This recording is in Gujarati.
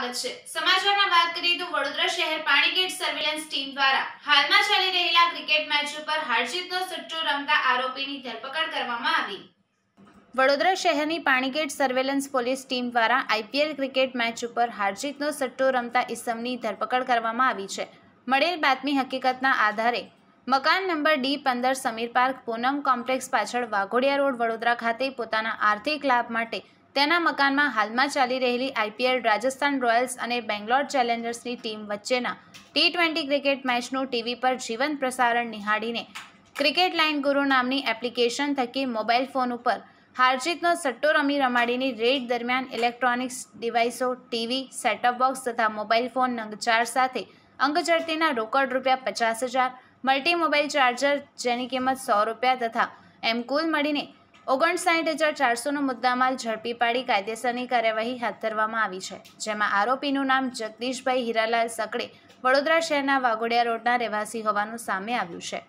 સ્વાગત છે સમાચારમાં વાત કરીએ તો વડોદરા શહેર પાણીગેટ સર્વેલન્સ ટીમ દ્વારા હાલમાં ચાલી રહેલા ક્રિકેટ મેચ ઉપર હારજીતનો સટ્ટો રમતા આરોપીની ધરપકડ કરવામાં આવી વડોદરા શહેરની પાણીગેટ સર્વેલન્સ પોલીસ ટીમ દ્વારા આઈપીએલ ક્રિકેટ મેચ ઉપર હારજીતનો સટ્ટો રમતા ઇસમની ધરપકડ કરવામાં આવી છે મળેલ બાતમી હકીકતના આધારે મકાન નંબર ડી પંદર સમીર પાર્ક પૂનમ કોમ્પ્લેક્સ પાછળ વાઘોડિયા રોડ વડોદરા ખાતે પોતાના આર્થિક લાભ માટે તેના મકાનમાં હાલમાં ચાલી રહેલી આઈપીએલ રાજસ્થાન રોયલ્સ અને બેંગ્લોર ચેલેન્જર્સની ટીમ વચ્ચેના ટી ટ્વેન્ટી ક્રિકેટ મેચનું ટીવી પર જીવંત પ્રસારણ નિહાળીને ક્રિકેટ લાઇન ગુરુ નામની એપ્લિકેશન થકી મોબાઈલ ફોન ઉપર હારજીતનો સટ્ટો રમી રમાડીની રેડ દરમિયાન ઇલેક્ટ્રોનિક્સ ડિવાઇસો ટીવી સેટઅપ બોક્સ તથા મોબાઈલ ફોન નંગચાર સાથે અંગચડતીના રોકડ રૂપિયા પચાસ હજાર મલ્ટી મોબાઈલ ચાર્જર જેની કિંમત સો રૂપિયા તથા એમ કુલ મળીને ઓગણસાઠ હજાર ચારસોનો મુદ્દામાલ ઝડપી પાડી કાયદેસરની કાર્યવાહી હાથ ધરવામાં આવી છે જેમાં આરોપીનું નામ જગદીશભાઈ હીરાલાલ સકડે વડોદરા શહેરના વાઘોડિયા રોડના રહેવાસી હોવાનું સામે આવ્યું છે